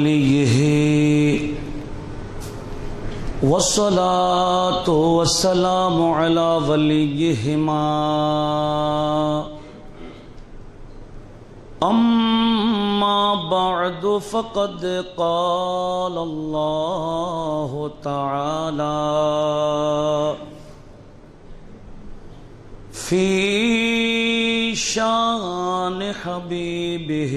وليه والصلاة والسلام على وليهما أما بعد فقد قال الله تعالى في شان حبيبه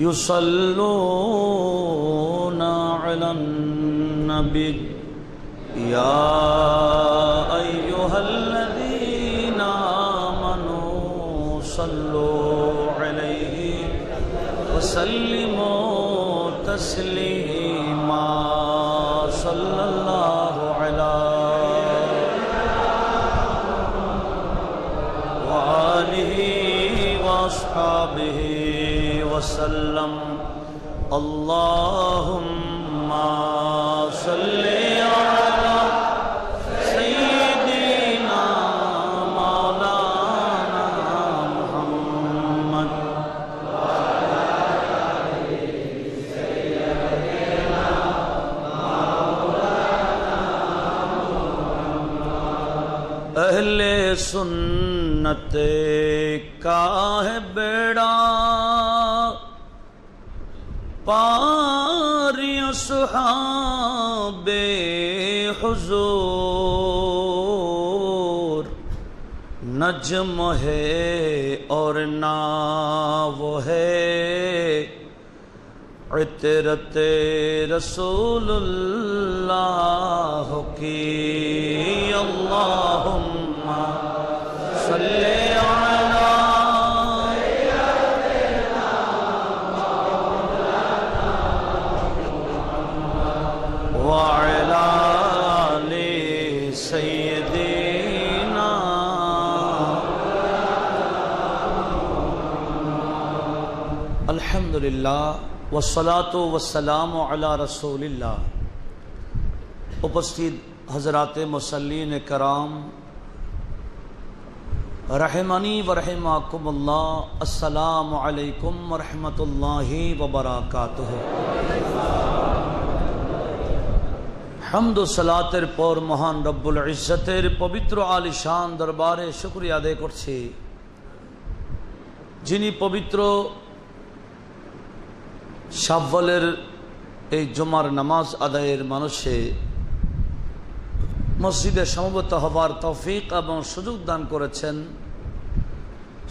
يصلون على النبي يا أيها الذين آمنوا صلوا عليه وسلموا تسليما صلى الله وسلم اللهم صل علی سیدنا مولانا سلم اللہ صدین اہل سنت کا ہے بیڑا پاریوں صحابِ حضور نجم ہے اور نہ وہ ہے عطرت رسول اللہ کی اللہم صلی اللہ علیہ وسلم الحمد للہ وسلاۃ وسلام و رسول اللہ اپستی حضرات مسلین کرام رحمانی ورحماکم اللہ السلام علیکم و اللہ وبرکاتہ ہم دو سلاتر پور مہان رب العزت پوتر علی شان دربار شکریہ دے کر جنی پوتر সাব্বালের এই জমার নামাজ আদায়ের মানুষে মসজিদে সমবেত হবার তৌফিক এবং সুযোগ দান করেছেন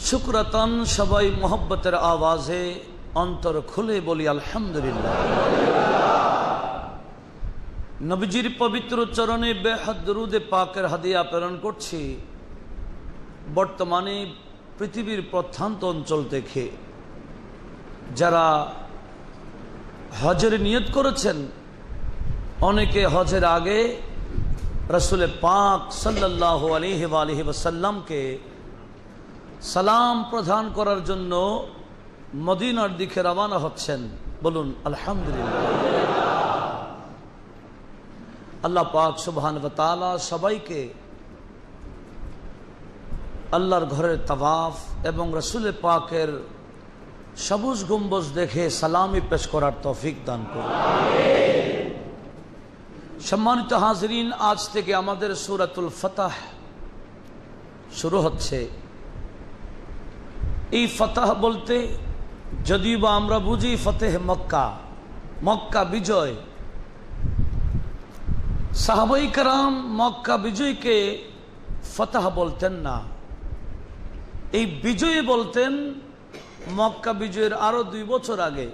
শুক্রতন সবাই মোহব্বতের আওয়াজে অন্তর খুলে বলি আলহামদুলিল্লাহ নবীজির পবিত্র চরণে বেহাদুদে পাকের হাদিয়া প্রেরণ করছি বর্তমানে পৃথিবীর প্রথান্ত অঞ্চল থেকে যারা হজের নিয়ত করেছেন অনেকে হজের আগে রসুল পাক সাল্লাহ আলহি আলহি ওসাল্লামকে সালাম প্রদান করার জন্য মদিনার দিকে রওনা হচ্ছেন বলুন আলহামদুলিল্লাহ আল্লাহ পাক সুবহান তালা সবাইকে আল্লাহর ঘরের তাওয়াফ এবং রসুল পাকের সবুজ গুম্বজ দেখে সালামি পেশ করার তৌফিক দান করুন সম্মানিত হাজরিন আজ থেকে আমাদের সুরাতুল ফতাহ শুরু হচ্ছে এই ফতাহ বলতে যদি বা আমরা বুঝি ফতেহ মক্কা মক্কা বিজয় সাহাবাই কারাম মক্কা বিজয়কে ফতাহ বলতেন না এই বিজয় বলতেন মক্কা বিজয়ের আরো দুই বছর আগে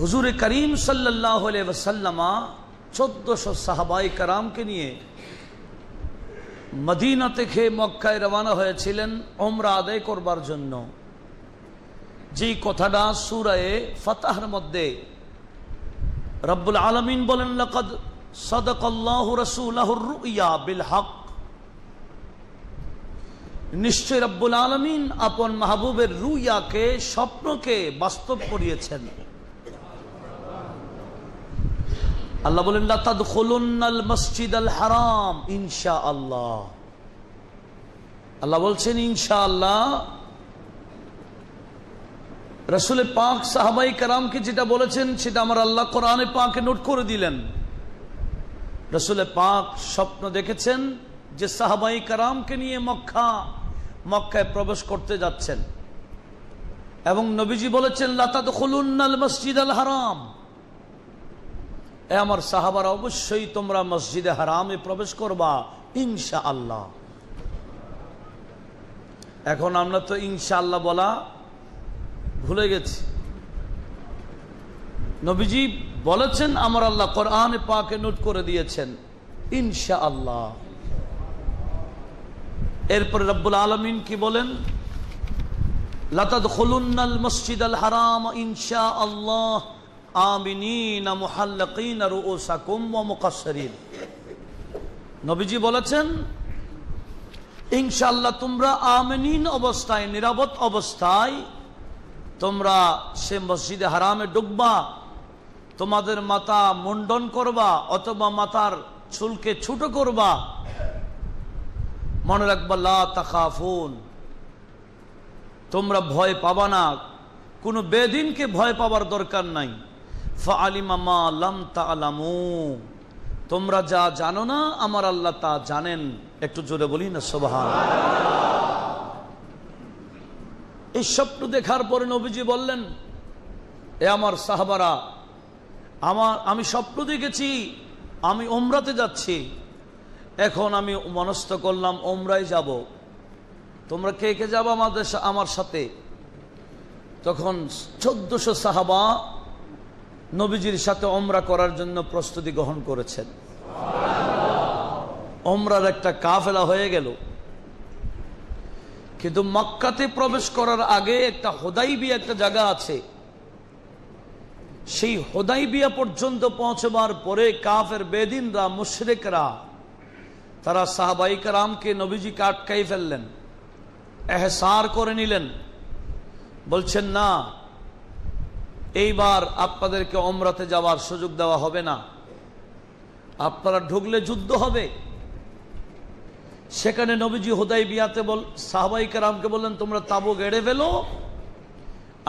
হুজুর করিম সাল্লাহ চোদ্দশো সাহাবাই কারামকে নিয়ে মদিনা থেকে মক্কায় রওনা হয়েছিলেন ওমরা আদায় করবার জন্য যেই কথাটা সুরায়ে ফতাহর মধ্যে রব্বুল আলমিন বলেন লকদ সদকল্লাহ রসুল্লাহর রুইয়া বিল হক নিশ্চয় রব্বুল আলমিন আপন মাহবুবের রুইয়াকে স্বপ্নকে বাস্তব করিয়েছেন আল্লাহ বলেন মসজিদ আল হারাম ইনশা আল্লাহ আল্লাহ বলছেন ইনশা আল্লাহ রসুল পাক সাহাবাই কারামকে যেটা বলেছেন সেটা আমার আল্লাহ কোরআনে পাকে নোট করে দিলেন রসুল পাক স্বপ্ন দেখেছেন যে সাহাবাই কারামকে নিয়ে মক্কা মক্কায় প্রবেশ করতে যাচ্ছেন এবং নবীজি বলেছেন লাতাদ মসজিদ আল হারাম এ আমার সাহাবার অবশ্যই তোমরা মসজিদে হারামে প্রবেশ করবা ইনশা আল্লাহ এখন আমরা তো ইনশা আল্লাহ বলা ভুলে গেছি নবীজি বলেছেন আমার আল্লাহ কোরআনে পাকে নোট করে দিয়েছেন ইনশা আল্লাহ এরপরে রব্বুল আলমিন কি বলেন মসজিদ আল হারাম ইনশা আল্লাহ নবীজি বলেছেন তোমরা আমিন অবস্থায় অবস্থায় তোমরা সে মসজিদে হারামে ডুববা তোমাদের মাথা মুন্ডন করবা অথবা মাথার চুলকে ছুটো করবা মনে রাখবা লা তোমরা ভয় পাবা না কোনো বেদিনকে ভয় পাবার দরকার নাই তোমরা যা জানো না আমার আল্লাহ তা জানেন একটু জোরে বলি না সোভা এই স্বপ্ন দেখার পরে নবীজি বললেন এ আমার সাহাবারা আমার আমি স্বপ্ন দেখেছি আমি ওমরাতে যাচ্ছি এখন আমি মনস্থ করলাম ওমরাই যাব। তোমরা কে কে যাবো আমাদের আমার সাথে তখন চোদ্দশো সাহাবা নবীজির সাথে ওমরা করার জন্য প্রস্তুতি গ্রহণ করেছেন ওমরার একটা কাফেলা হয়ে গেল কিন্তু মক্কাতে প্রবেশ করার আগে একটা হোদাইবিয়া একটা জায়গা আছে সেই হোদাইবিয়া পর্যন্ত পৌঁছবার পরে কাফের বেদিনরা মুশ্রেকরা তারা সাহাবাইক রামকে নবীজিকে আটকাই ফেললেন এহসার করে নিলেন বলছেন না এইবার আপনাদেরকে অমরাতে যাওয়ার সুযোগ দেওয়া হবে না আপনারা ঢুকলে যুদ্ধ হবে সেখানে নবীজি হোদাই বিয়াতে বল সাহবাইক রামকে বললেন তোমরা তাবু গেড়ে ফেলো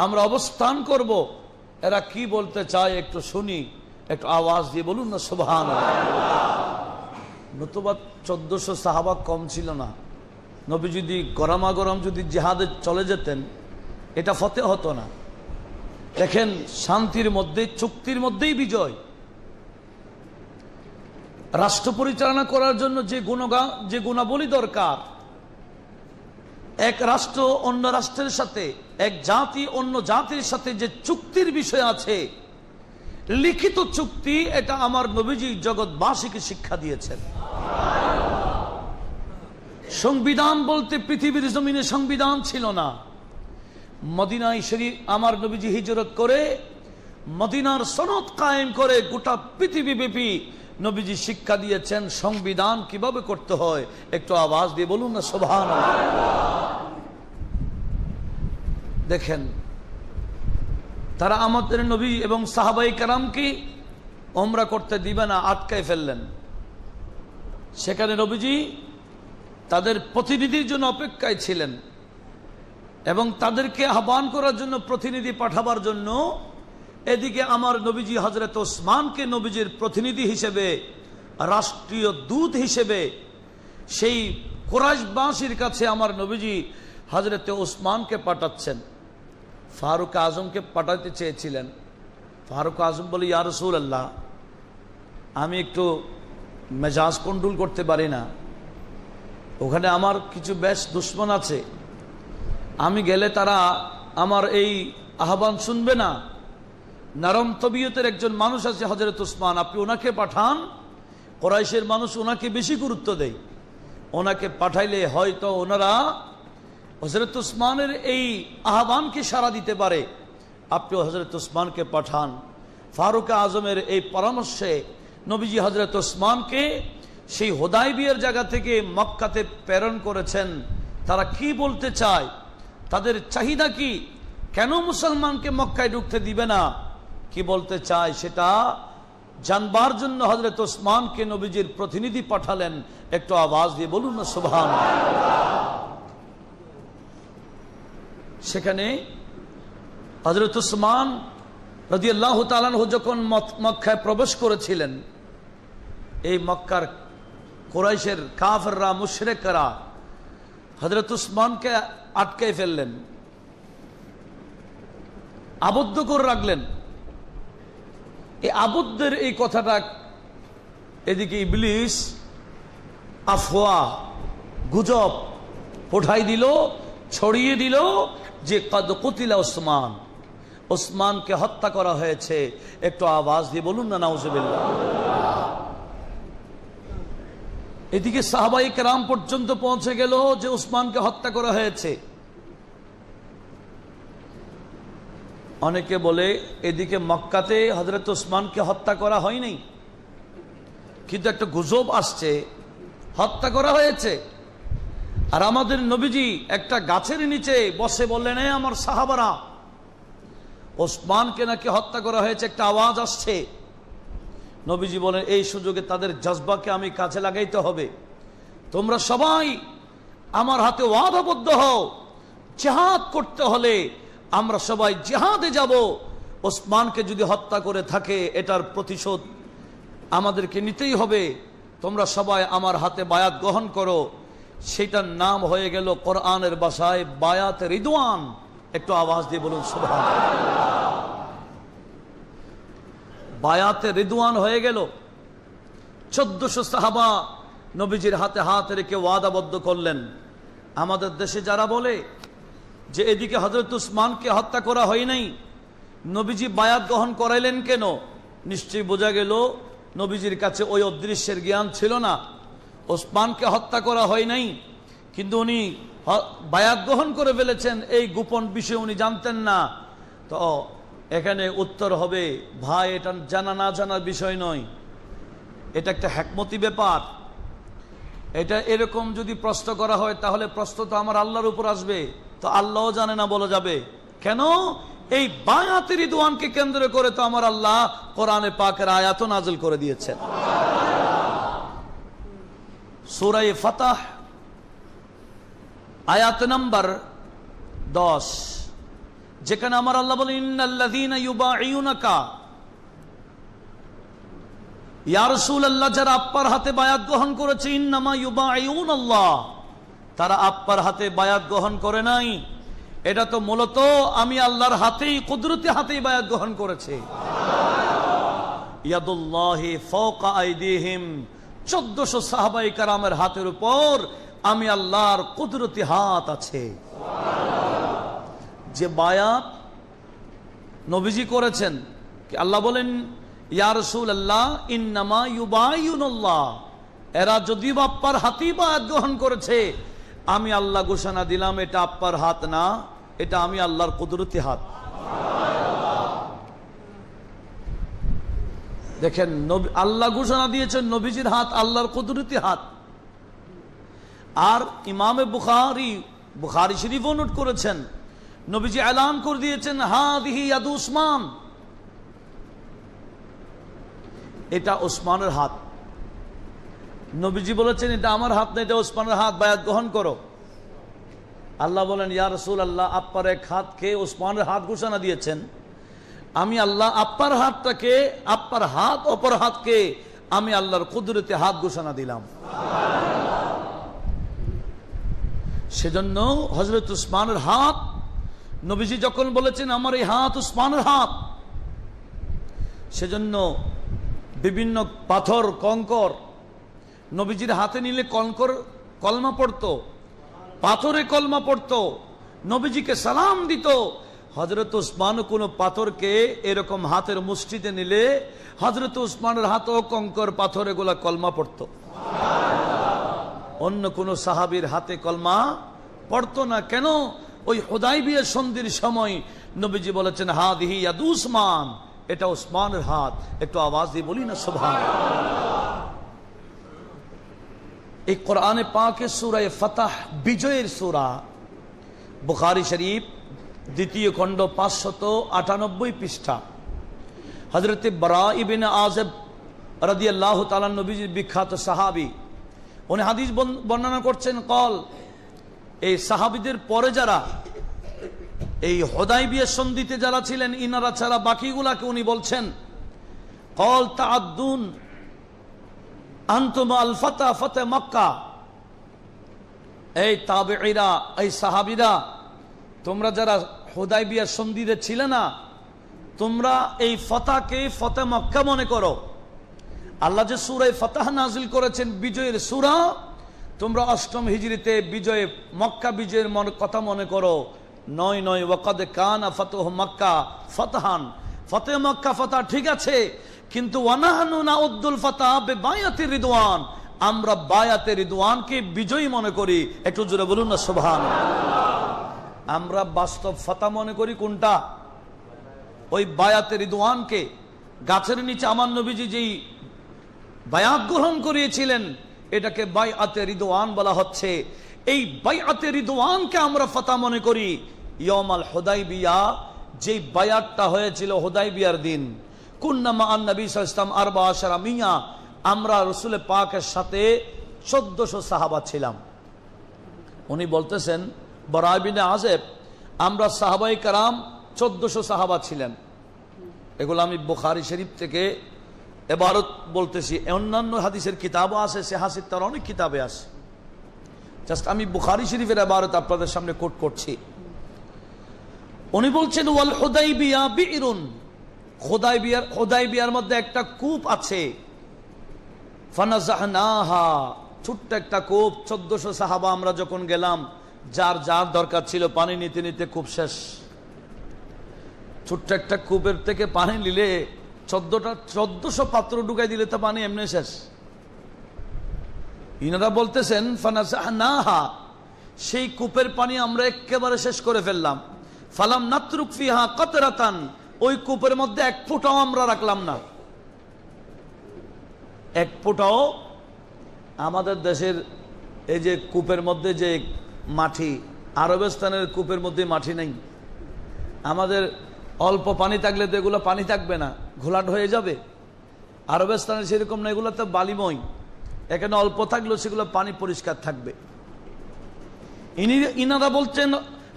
আমরা অবস্থান করব। এরা কি বলতে চায় একটু শুনি একটু আওয়াজ দিয়ে বলুন না শোভান নতুবা চোদ্দশো সাহাবা কম ছিল না নবী যদি গরমা গরম যদি জেহাদে চলে যেতেন এটা ফতে হতো না দেখেন শান্তির মধ্যে চুক্তির মধ্যেই বিজয় রাষ্ট্র পরিচালনা করার জন্য যে গুণগা যে গুণাবলী দরকার এক রাষ্ট্র অন্য রাষ্ট্রের সাথে এক জাতি অন্য জাতির সাথে যে চুক্তির বিষয় আছে লিখিত চুক্তি এটা আমার নবীজি জগৎবাসীকে শিক্ষা দিয়েছেন সংবিধান বলতে পৃথিবীর জমিনে সংবিধান ছিল না মদিনা ঈশ্বরী আমার নবীজি হিজরত করে মদিনার সনদ কায়েম করে গোটা পৃথিবীব্যাপী নবীজি শিক্ষা দিয়েছেন সংবিধান কিভাবে করতে হয় একটু আওয়াজ দিয়ে বলুন না সোভান দেখেন তারা আমাদের নবী এবং সাহাবাই কারামকে ওমরা করতে দিবে না আটকায় ফেললেন সেখানে নবীজি তাদের প্রতিনিধির জন্য অপেক্ষায় ছিলেন এবং তাদেরকে আহ্বান করার জন্য প্রতিনিধি পাঠাবার জন্য এদিকে আমার নবীজি হজরত ওসমানকে নবীজির প্রতিনিধি হিসেবে রাষ্ট্রীয় দূত হিসেবে সেই কোরাইশবাসীর কাছে আমার নবীজি হজরত ওসমানকে পাঠাচ্ছেন ফারুক আজমকে পাঠাতে চেয়েছিলেন ফারুক আজম বলে ইয়ারসুল আল্লাহ আমি একটু মেজাজ কন্ট্রোল করতে পারি না ওখানে আমার কিছু বেশ দুশ্মন আছে আমি গেলে তারা আমার এই আহ্বান শুনবে না নরম তবিয়তের একজন মানুষ আছে হজরত উসমান আপনি ওনাকে পাঠান কোরাইশের মানুষ ওনাকে বেশি গুরুত্ব দেয় ওনাকে পাঠাইলে হয়তো ওনারা হজরত উসমানের এই আহ্বানকে সাড়া দিতে পারে আপনি হজরত উসমানকে পাঠান ফারুক আজমের এই পরামর্শে নবীজি হজরত ওসমানকে সেই হোদাই বিয়ের জায়গা থেকে মক্কাতে প্রেরণ করেছেন তারা কি বলতে চায় তাদের চাহিদা কি কেন মুসলমানকে মক্কায় ঢুকতে দিবে না কি বলতে চায় সেটা জানবার জন্য হজরত ওসমানকে নবীজির প্রতিনিধি পাঠালেন একটু আওয়াজ দিয়ে বলুন না সুভান সেখানে হজরত ওসমান রদিয়াল্লাহ তালানহ যখন মক্কায় প্রবেশ করেছিলেন এই মক্কার কোরাইশের কাফররা মুশরেকরা হজরত উসমানকে আটকে ফেললেন আবদ্ধ করে রাখলেন এই আবদ্ধের এই কথাটা এদিকে ইবলিস আফওয়া গুজব পোঠাই দিল ছড়িয়ে দিল যে কদ কুতিলা উসমান ওসমানকে হত্যা করা হয়েছে একটু আওয়াজ দিয়ে বলুন না নাউজুবিল্লা এদিকে সাহাবাই রাম পর্যন্ত পৌঁছে গেল যে উসমানকে হত্যা করা হয়েছে অনেকে বলে এদিকে মক্কাতে হজরত উসমানকে হত্যা করা হয়নি কিন্তু একটা গুজব আসছে হত্যা করা হয়েছে আর আমাদের নবীজি একটা গাছের নিচে বসে বললেন আমার সাহাবারা ওসমানকে নাকি হত্যা করা হয়েছে একটা আওয়াজ আসছে নবীজি বলেন এই সুযোগে তাদের জজবাকে আমি কাজে লাগাইতে হবে তোমরা সবাই আমার হাতে ওয়াদবদ্ধ হও জেহাদ করতে হলে আমরা সবাই জেহাদে যাব ওসমানকে যদি হত্যা করে থাকে এটার প্রতিশোধ আমাদেরকে নিতেই হবে তোমরা সবাই আমার হাতে বায়াত গ্রহণ করো সেটার নাম হয়ে গেল কোরআনের বাসায় বায়াত রিদওয়ান একটু আওয়াজ দিয়ে বলুন সুভান বায়াতে রিদুয়ান হয়ে গেল চোদ্দশো সাহাবা নবীজির হাতে হাত রেখে ওয়াদাবদ্ধ করলেন আমাদের দেশে যারা বলে যে এদিকে হজরত উসমানকে হত্যা করা হয় নাই নবীজি বায়াত গ্রহণ করাইলেন কেন নিশ্চয়ই বোঝা গেল নবীজির কাছে ওই অদৃশ্যের জ্ঞান ছিল না ওসমানকে হত্যা করা হয় নাই কিন্তু উনি বায়াত গ্রহণ করে ফেলেছেন এই গোপন বিষয় উনি জানতেন না তো এখানে উত্তর হবে ভাই এটা জানা না জানার বিষয় নয় এটা একটা হ্যাকমতি ব্যাপার এটা এরকম যদি প্রশ্ন করা হয় তাহলে প্রশ্ন তো আমার আল্লাহর উপর আসবে তো আল্লাহ জানে না বলা যাবে কেন এই বায়াতের দোয়ানকে কেন্দ্র করে তো আমার আল্লাহ কোরআনে পাকের আয়াত নাজল করে দিয়েছেন সুরাই ফাতাহ আয়াত নম্বর দশ যেখানে আমার আল্লাহ বলেন যারা আপ্পার হাতে বায়াত গ্রহণ করেছে ইন্নামা ইউবা আল্লাহ তারা আপ্পার হাতে বায়াত গ্রহণ করে নাই এটা তো মূলত আমি আল্লাহর হাতেই কুদরতি হাতেই বায়াত গ্রহণ করেছে ইয়াদুল্লাহি ফৌকা আইদিহিম চোদ্দশো সাহাবাই কারামের হাতের উপর আমি আল্লাহর কুদরতি হাত আছে যে বায়াত নবীজি করেছেন আল্লাহ বলেন ইয়ারসুল আল্লাহ ইন্নামা ইউবাইনুল্লাহ এরা যদি আপ্পার হাতি বায়াত গ্রহণ করেছে আমি আল্লাহ ঘোষণা দিলাম এটা আপ্পার হাত না এটা আমি আল্লাহর কুদরতি হাত দেখেন আল্লাহ ঘোষণা দিয়েছেন নবীজির হাত আল্লাহর কুদরতি হাত আর ইমামে বুখারি বুখারি শরীফও নোট করেছেন নবীজি এলান করে দিয়েছেন হা দিহি উসমান এটা ওসমানের হাত নবীজি বলেছেন এটা আমার হাত না এটা ওসমানের হাত বায়াত গ্রহণ করো আল্লাহ বলেন ইয়া রসুল আল্লাহ আপ্পার এক হাতকে ওসমানের হাত ঘোষণা দিয়েছেন আমি আল্লাহ আপ্পার হাতটাকে আপ্পার হাত অপর হাতকে আমি আল্লাহর কুদরতে হাত ঘোষণা দিলাম সেজন্য হজরত উসমানের হাত নবীজি যখন বলেছেন আমার এই হাত উসমানের হাত সেজন্য বিভিন্ন পাথর কঙ্কর নবীজির হাতে নিলে কঙ্কর কলমা পড়ত পাথরে কলমা পড়ত নবীজিকে সালাম দিত হজরত উসমান কোনো পাথরকে এরকম হাতের মুষ্টিতে নিলে হজরত উসমানের হাতও কঙ্কর পাথরে গোলা কলমা পড়ত অন্য কোনো সাহাবির হাতে কলমা পড়ত না কেন ওই হোদাইবিয়া সন্ধির সময় নবীজি বলেছেন হাত ইয়াদ উসমান এটা উসমানের হাত একটু আওয়াজ দিয়ে বলি না সোভান এই কোরআনে পাকে সুরায় ফতাহ বিজয়ের সুরা বুখারি শরীফ দ্বিতীয় খণ্ড পাঁচশত আটানব্বই পৃষ্ঠা হজরত বরা ইবিন আজব রদি আল্লাহ তালা নবীজির বিখ্যাত সাহাবি উনি হাদিস বর্ণনা করছেন কল এই সাহাবিদের পরে যারা এই হদাই বিয়ের সন্ধিতে যারা ছিলেন ইনারা ছাড়া বাকিগুলাকে উনি বলছেন কল তা আদুন আন্তমা আল ফাতা ফতে মক্কা এই তাবেরা এই সাহাবিরা তোমরা যারা হোদাই বিয়ার সন্ধিতে ছিলে না তোমরা এই ফতাকে ফতে মক্কা মনে করো আল্লাহ যে সুরায় ফতাহ নাজিল করেছেন বিজয়ের সুরা তোমরা অষ্টম হিজড়িতে বিজয়ে মক্কা বিজয়ের মন কথা মনে করো নয় নয় ওয়াকাদে কানা ফতেহ মক্কা ফতহান ফতে মক্কা ফতা ঠিক আছে কিন্তু আব্দুল উদ্দুল ফতাহ বেবায়াতি রিদওয়ান আমরা বায়াতে রিদওয়ানকে বিজয়ী মনে করি একটু জোরে বলুন না সোভান আমরা বাস্তব ফতা মনে করি কোনটা ওই বায়াতে রিদওয়ানকে গাছের নিচে আমার নবীজি যেই বায়াত গ্রহণ করিয়েছিলেন এটাকে বাই আতে রিদোয়ান বলা হচ্ছে এই বাই আতে রিদোয়ানকে আমরা ফাতা মনে করি ইয়মাল হোদাই বিয়া যে বায়াতটা হয়েছিল হোদাই বিয়ার দিন কুন্নামা আন নবী ইসলাম আরবা আশারা মিয়া আমরা রসুলে পাকের সাথে চোদ্দশো সাহাবা ছিলাম উনি বলতেছেন বরাবিনে আজেব আমরা সাহাবাই কারাম চোদ্দশো সাহাবা ছিলেন এগুলো আমি বুখারি শরীফ থেকে এবারত বলতেছি অন্যান্য হাদিসের কিতাবও আছে সে হাসির তার অনেক কিতাবে আছে জাস্ট আমি বুখারি শরীফের এবারত আপনাদের সামনে কোট করছি উনি বলছেন ওয়াল হোদাই বিয়া বিরুন খোদাই বিয়ার খোদাই বিয়ার মধ্যে একটা কূপ আছে ফানাজাহনাহা ছোট্ট একটা কূপ চোদ্দশো সাহাবা আমরা যখন গেলাম যার যার দরকার ছিল পানি নিতে নিতে কূপ শেষ ছোট্ট একটা কূপের থেকে পানি নিলে চোদ্দটা চোদ্দশো পাত্র ঢুকাই দিলে তো পানি এমনি শেষ ইনারা বলতেছেন না হা সেই কূপের পানি আমরা একেবারে শেষ করে ফেললাম ফালাম হা কত রাতান ওই কূপের মধ্যে এক ফুটাও আমরা রাখলাম না এক ফুটাও আমাদের দেশের এই যে কূপের মধ্যে যে মাটি আরবস্থানের কূপের মধ্যে মাটি নেই আমাদের অল্প পানি থাকলে তো এগুলো পানি থাকবে না ঘোলাট হয়ে যাবে আরবের স্থানে সেরকম না এগুলো তো বালিময় এখানে অল্প থাকলেও সেগুলো পানি পরিষ্কার থাকবে ইনি ইনারা বলছেন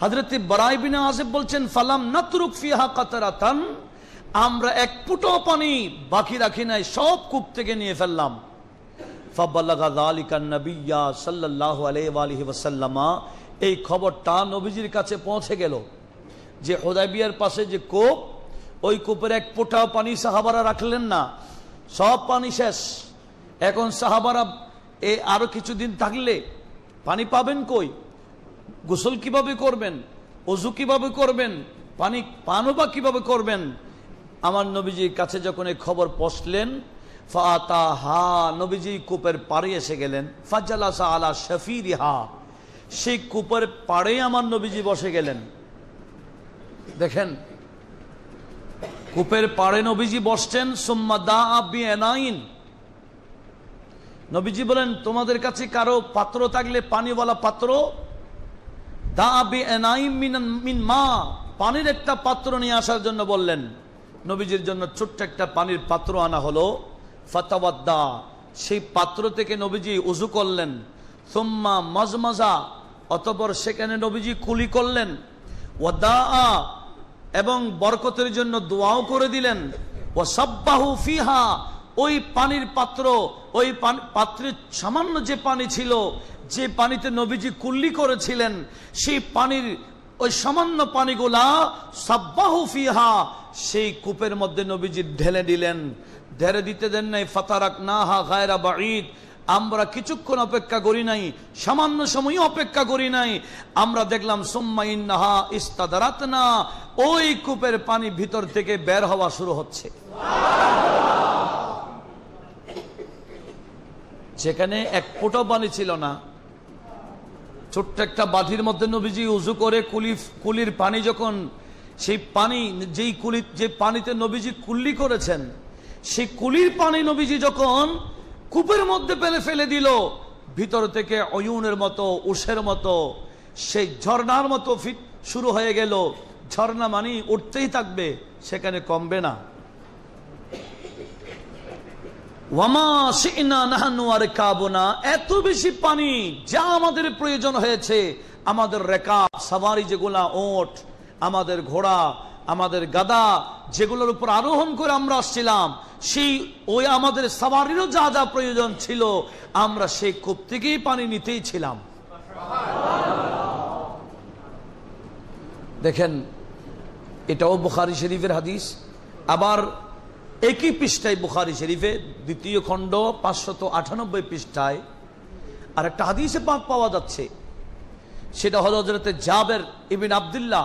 হজরত বরাইবিনা আসিফ বলছেন ফালাম নাতরুক ফিহা কাতারাতান আমরা এক ফুটো পানি বাকি রাখি নাই সব কূপ থেকে নিয়ে ফেললাম এই খবরটা নবীজির কাছে পৌঁছে গেল যে হোদাইবিয়ার পাশে যে কোপ ওই কূপের এক পোটাও পানি সাহাবারা রাখলেন না সব পানি শেষ এখন সাহাবারা এ আরো কিছুদিন থাকলে পানি পাবেন কই গোসল কিভাবে করবেন অজু কিভাবে করবেন পানি পানও বা কীভাবে করবেন আমার নবীজির কাছে যখন এই খবর পশলেন ফাতা হা নবীজি কূপের পাড়ে এসে গেলেন ফাজালাসা আলা শফির হা সেই কূপের পাড়ে আমার নবীজি বসে গেলেন দেখেন কূপের পাড়ে নবীজি বসছেন সোম্মা দা আবি এনাইন নবীজি বলেন তোমাদের কাছে কারো পাত্র থাকলে পানিওয়ালা পাত্র দা আবি এনাইম মিন মা পানির একটা পাত্র নিয়ে আসার জন্য বললেন নবীজির জন্য ছোট্ট একটা পানির পাত্র আনা হলো ফাতাবাদ্দা সেই পাত্র থেকে নবীজি উজু করলেন সোম্মা মজমজা অতপর সেখানে নবীজি কুলি করলেন আ এবং বরকতের জন্য দোয়াও করে দিলেন ও সব্বাহু ফিহা ওই পানির পাত্র ওই পাত্রের সামান্য যে পানি ছিল যে পানিতে নবীজি কুল্লি করেছিলেন সেই পানির ওই সামান্য পানিগুলা সব্বাহু ফিহা সেই কূপের মধ্যে নবীজি ঢেলে দিলেন ঢেলে দিতে দেন নাই ফাতারাক না হা গায়রা বা আমরা কিছুক্ষণ অপেক্ষা করি নাই সামান্য সময় অপেক্ষা করি নাই আমরা দেখলাম সোম্মাইন্নাহা ইস্তাদারাত না ওই কূপের পানি ভিতর থেকে বের হওয়া শুরু হচ্ছে যেখানে এক ফুটো পানি ছিল না ছোট্ট একটা বাধির মধ্যে নবীজি উজু করে কুলি কুলির পানি যখন সেই পানি যেই কুলি যে পানিতে নবীজি কুল্লি করেছেন সেই কুলির পানি নবীজি যখন কূপের মধ্যে পেলে ফেলে দিল ভিতর থেকে অয়ুনের মতো উষের মতো সেই ঝর্নার মতো ফিট শুরু হয়ে গেল ঝর্ণা মানি উঠতেই থাকবে সেখানে কমবে না এত বেশি পানি যা আমাদের প্রয়োজন হয়েছে আমাদের রেকাব সাবারি যেগুলা ওট আমাদের ঘোড়া আমাদের গাদা যেগুলোর উপর আরোহণ করে আমরা আসছিলাম সেই ওই আমাদের সাবারিরও যা যা প্রয়োজন ছিল আমরা সেই কূপ থেকেই পানি নিতেই ছিলাম দেখেন এটাও বুখারি শরীফের হাদিস আবার একই পৃষ্ঠায় বুখারি শরীফে দ্বিতীয় খণ্ড পাঁচশত আটানব্বই পৃষ্ঠায় আর একটা হাদিসে পাক পাওয়া যাচ্ছে সেটা হজরতে জাবের ইবিন আবদুল্লাহ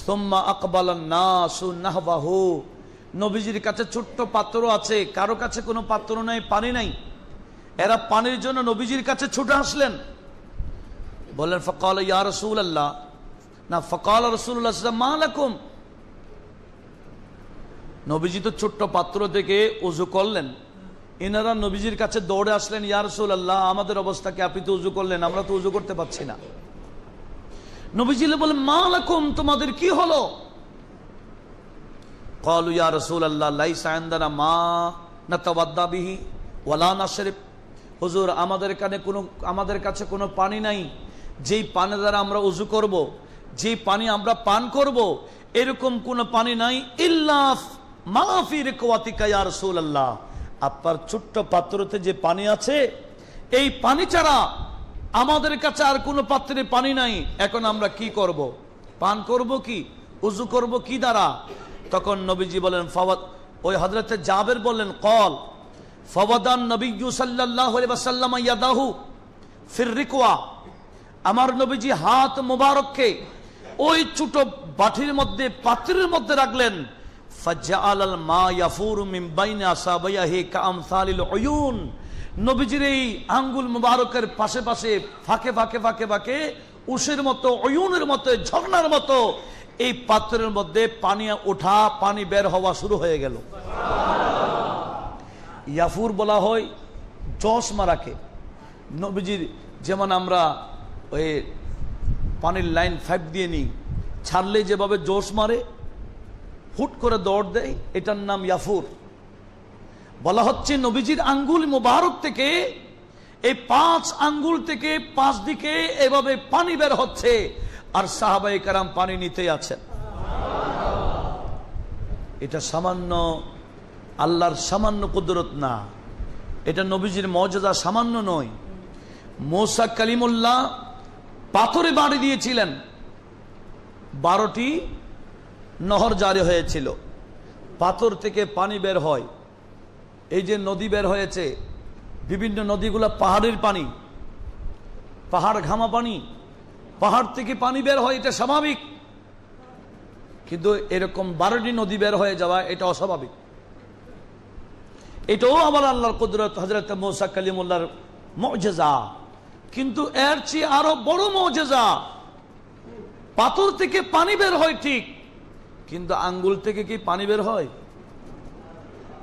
সোম্মা নবীজির কাছে ছোট্ট পাত্র আছে কারো কাছে কোনো পাত্র নাই পানি নাই এরা পানির জন্য নবীজির কাছে ছুটে আসলেন বলেন ফকাল ইয়া রসুল আল্লাহ না ফকাল রসুল্লাহ মালাকুম নবীজি তো ছোট্ট পাত্র থেকে উজু করলেন এনারা নবীজির কাছে দৌড়ে আসলেন ইয়া আল্লাহ আমাদের অবস্থাকে আপনি তো উজু করলেন আমরা তো উজু করতে পারছি না নবীজিলে বলে মালাকুম তোমাদের কি হলো কল ইয়া রসুল আল্লাহ লাই সায়ন্দানা মা না তবাদ্দাবিহি ওয়ালা না শরীফ হুজুর আমাদের কানে কোনো আমাদের কাছে কোনো পানি নাই যেই পানি দ্বারা আমরা উজু করব। যেই পানি আমরা পান করব। এরকম কোনো পানি নাই ইল্লাফ মাফির কোয়াতিকা ইয়া রসুল আল্লাহ আপনার ছোট্ট পাত্রতে যে পানি আছে এই পানি ছাড়া আমাদের কাছে আর কোনো পাত্রে পানি নাই এখন আমরা কি করব। পান করব কি উজু করব কি দ্বারা তখন নবীজি বলেন ফওয়াদ ওই হজরতে জাবের বললেন কল ফওয়াদান নবী সাল্লাহ ইয়াদাহু ফিরিকুয়া আমার নবীজি হাত মোবারককে ওই ছোট বাটির মধ্যে পাত্রের মধ্যে রাখলেন ফাজ্জা আল মা ইয়াফুর মিম্বাইনা সাবাইয়াহি কামসালিল অয়ুন নবীজির এই আঙ্গুল মুবারকের পাশে পাশে ফাঁকে ফাঁকে ফাঁকে ফাঁকে উষের মতো অয়ুনের মতো ঝর্নার মতো এই পাত্রের মধ্যে পানি ওঠা পানি বের হওয়া শুরু হয়ে গেল ইয়াফুর বলা হয় জস মারাকে নবীজির যেমন আমরা ওই পানির লাইন ফাইভ দিয়ে নিই ছাড়লে যেভাবে জোশ মারে হুট করে দৌড় দেয় এটার নাম ইয়াফুর বলা হচ্ছে নবীজির আঙ্গুল মোবারক থেকে এই পাঁচ আঙ্গুল থেকে পাঁচ দিকে এভাবে পানি বের হচ্ছে আর সাহাবাই কারাম পানি নিতে আছেন এটা সামান্য আল্লাহর সামান্য কুদরত না এটা নবীজির মর্যাদা সামান্য নয় মোসা কালিমুল্লাহ পাথরে বাড়ি দিয়েছিলেন বারোটি নহর জারি হয়েছিল পাথর থেকে পানি বের হয় এই যে নদী বের হয়েছে বিভিন্ন নদীগুলো পাহাড়ের পানি পাহাড় ঘামা পানি পাহাড় থেকে পানি বের হয় এটা স্বাভাবিক কিন্তু এরকম বারোটি নদী বের হয়ে যাওয়া এটা অস্বাভাবিক এটাও আবার আল্লাহর কুদরত হজরত মৌসা কালিমুল্লার মজেজা কিন্তু এর চেয়ে আরো বড় মজেজা পাথর থেকে পানি বের হয় ঠিক কিন্তু আঙ্গুল থেকে কি পানি বের হয়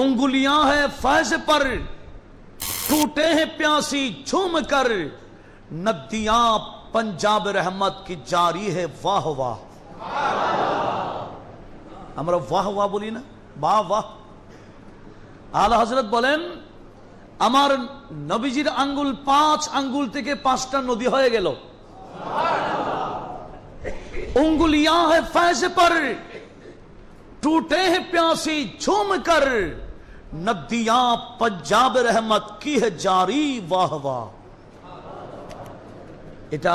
انگلیاں ہیں فیض پر ٹوٹے ہیں پیاسی کر ندیاں پنجاب رحمت کی جاری ہے واہ واہ ہم واہ واہ بولی نا واہ واہ حضرت بولیں ہمار پانچ آگول تھی پانچ ٹا ندی لو انگلیاں ہے فیض پر ٹوٹے ہیں پیاسی کر नदियां पंजाब रहमत की है जारी वाह वाह এটা